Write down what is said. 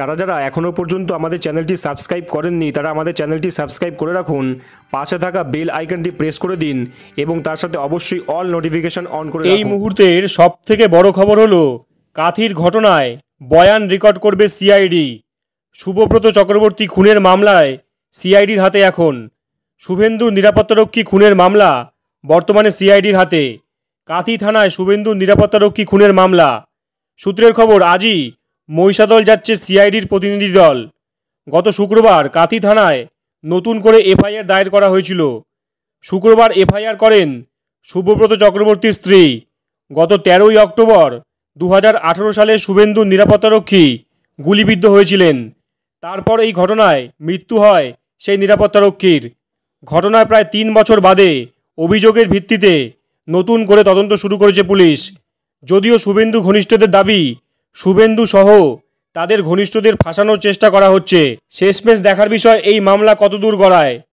যারা যারা এখনও পর্যন্ত আমাদের চ্যানেলটি সাবস্ক্রাইব করেননি তারা আমাদের চ্যানেলটি সাবস্ক্রাইব করে রাখুন পাশে থাকা বেল আইকনটি প্রেস করে দিন এবং তার সাথে অবশ্যই অল নোটিফিকেশন অন করে এই মুহূর্তের সব থেকে বড় খবর হলো কাথির ঘটনায় বয়ান রেকর্ড করবে সিআইডি শুভব্রত চক্রবর্তী খুনের মামলায় সিআইডির হাতে এখন শুভেন্দুর নিরাপত্তারক্ষী খুনের মামলা বর্তমানে সিআইডির হাতে কাথি থানায় শুভেন্দুর নিরাপত্তারক্ষী খুনের মামলা সূত্রের খবর আজই মহিষাদল যাচ্ছে সিআইডির প্রতিনিধি দল গত শুক্রবার কাঁথি থানায় নতুন করে এফআইআর দায়ের করা হয়েছিল শুক্রবার এফআইআর করেন শুভব্রত চক্রবর্তীর স্ত্রী গত তেরোই অক্টোবর দু সালে শুভেন্দু নিরাপত্তারক্ষী গুলিবিদ্ধ হয়েছিলেন তারপর এই ঘটনায় মৃত্যু হয় সেই নিরাপত্তারক্ষীর ঘটনায় প্রায় তিন বছর বাদে অভিযোগের ভিত্তিতে নতুন করে তদন্ত শুরু করেছে পুলিশ যদিও শুভেন্দু ঘনিষ্ঠদের দাবি শুভেন্দু সহ তাদের ঘনিষ্ঠদের ফাঁসানোর চেষ্টা করা হচ্ছে শেষমেশ দেখার বিষয় এই মামলা কতদূর গড়ায়